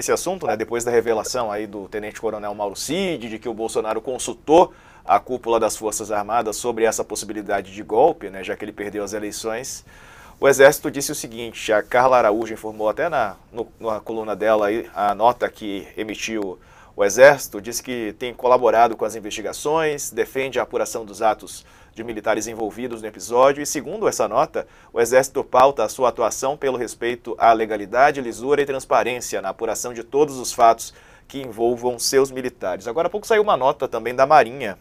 esse assunto, né, depois da revelação aí do tenente-coronel Mauro Cid, de que o Bolsonaro consultou a cúpula das Forças Armadas sobre essa possibilidade de golpe, né, já que ele perdeu as eleições, o Exército disse o seguinte, a Carla Araújo informou até na, no, na coluna dela aí, a nota que emitiu o Exército diz que tem colaborado com as investigações, defende a apuração dos atos de militares envolvidos no episódio e, segundo essa nota, o Exército pauta a sua atuação pelo respeito à legalidade, lisura e transparência na apuração de todos os fatos que envolvam seus militares. Agora há pouco saiu uma nota também da Marinha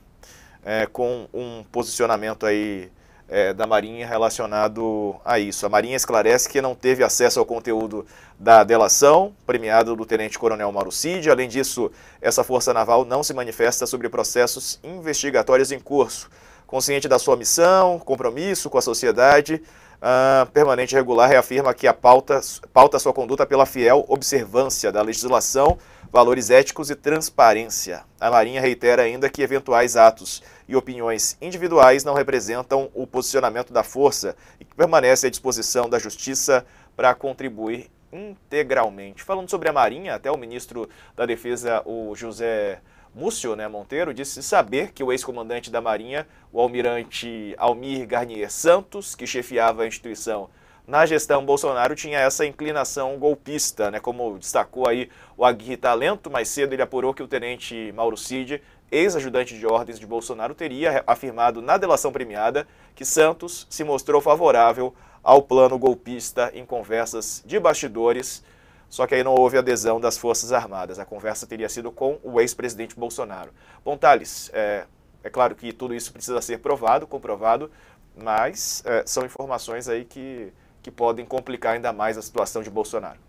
é, com um posicionamento aí é, da Marinha relacionado a isso. A Marinha esclarece que não teve acesso ao conteúdo da delação premiada do tenente-coronel Cid. Além disso, essa Força Naval não se manifesta sobre processos investigatórios em curso. Consciente da sua missão, compromisso com a sociedade, a permanente regular reafirma que a pauta, pauta sua conduta pela fiel observância da legislação valores éticos e transparência. A Marinha reitera ainda que eventuais atos e opiniões individuais não representam o posicionamento da força e que permanece à disposição da Justiça para contribuir integralmente. Falando sobre a Marinha, até o ministro da Defesa, o José Múcio né, Monteiro, disse saber que o ex-comandante da Marinha, o almirante Almir Garnier Santos, que chefiava a instituição na gestão Bolsonaro tinha essa inclinação golpista, né? Como destacou aí o Aguirre Talento, mais cedo ele apurou que o tenente Mauro Cid, ex-ajudante de ordens de Bolsonaro, teria afirmado na delação premiada que Santos se mostrou favorável ao plano golpista em conversas de bastidores, só que aí não houve adesão das Forças Armadas. A conversa teria sido com o ex-presidente Bolsonaro. Bom, Thales, é, é, claro que tudo isso precisa ser provado, comprovado, mas é, são informações aí que que podem complicar ainda mais a situação de Bolsonaro.